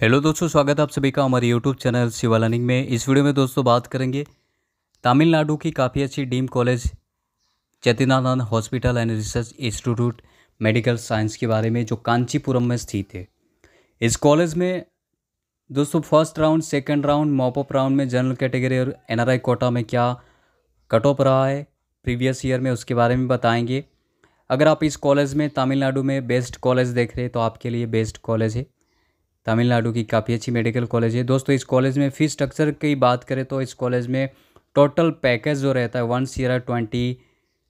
hello दोस्तों स्वागत है आप सभी का हमारे यूट्यूब चैनल शिवालनिंग में इस वीडियो में दोस्तों बात करेंगे तमिलनाडु की काफ़ी अच्छी deemed college Chettinad hospital and research institute medical science के बारे में जो कांचीपुरम में स्थित है इस कॉलेज में दोस्तों first round second round mop up round में जनरल कैटेगरी और एन कोटा में क्या कट ऑफ रहा है प्रीवियस ईयर में उसके बारे में बताएंगे अगर आप इस कॉलेज में तमिलनाडु में बेस्ट कॉलेज देख रहे हैं तो आपके लिए बेस्ट कॉलेज है तमिलनाडु की काफ़ी अच्छी मेडिकल कॉलेज है दोस्तों इस कॉलेज में फ़ीस स्ट्रक्चर की बात करें तो इस कॉलेज में टोटल पैकेज जो रहता है वन सीरा ट्वेंटी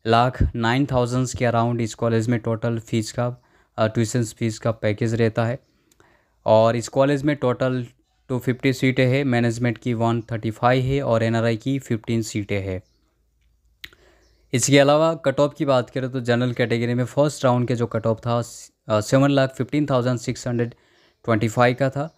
लाख नाइन थाउजेंड्स के अराउंड इस कॉलेज में टोटल फ़ीस का ट्यूशन फ़ीस का पैकेज रहता है और इस कॉलेज में टोटल टू फिफ्टी सीटें है मैनेजमेंट की वन थर्टी फाइव है और एन की फिफ्टीन सीटें है इसके अलावा कट ऑफ की बात करें तो जनरल कैटेगरी में फर्स्ट राउंड के जो कट ऑफ था seven lakh fifteen thousand six hundred twenty five का था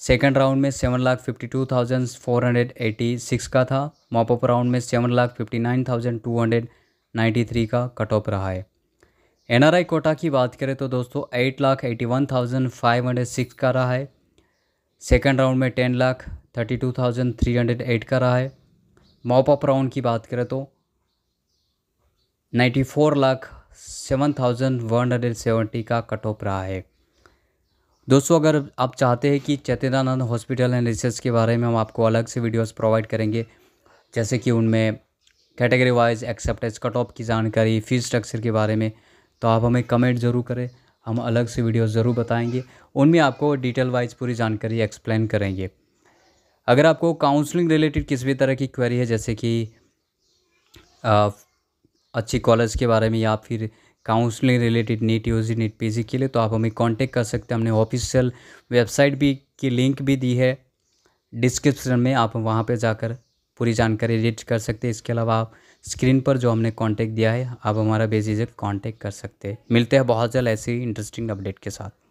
सेकेंड राउंड में seven lakh fifty two thousand four hundred eighty six का था मॉपअप राउंड में seven lakh fifty nine thousand two hundred ninety three का कट ऑफ रहा है एनआरआई कोटा की बात करें तो दोस्तों eight lakh eighty one thousand five hundred six का रहा है सेकेंड राउंड में ten lakh thirty two thousand three hundred eight का रहा है मॉपअप राउंड की बात करें तो ninety four lakh seven thousand one hundred seventy का कट ऑफ रहा है दोस्तों अगर आप चाहते हैं कि चैतन्यानंद हॉस्पिटल एंड रिसर्च के बारे में हम आपको अलग से वीडियोस प्रोवाइड करेंगे जैसे कि उनमें category wise acceptance cut off की जानकारी फीस स्ट्रक्चर के बारे में तो आप हमें कमेंट ज़रूर करें हम अलग से वीडियो ज़रूर बताएंगे उनमें आपको डिटेल वाइज पूरी जानकारी एक्सप्लेन करेंगे अगर आपको काउंसलिंग रिलेटेड किसी भी तरह की क्वेरी है जैसे कि अच्छी कॉलेज के बारे में या फिर counselling related NEET U G NEET P के लिए तो आप हमें कांटेक्ट कर सकते हैं हमने ऑफिशियल वेबसाइट भी की लिंक भी दी है डिस्क्रिप्शन में आप वहाँ पर जाकर पूरी जानकारी रीड कर सकते हैं इसके अलावा आप स्क्रीन पर जो हमने कांटेक्ट दिया है आप हमारा बेझिझक कांटेक्ट कर सकते हैं मिलते हैं बहुत जल्द ऐसी इंटरेस्टिंग अपडेट के साथ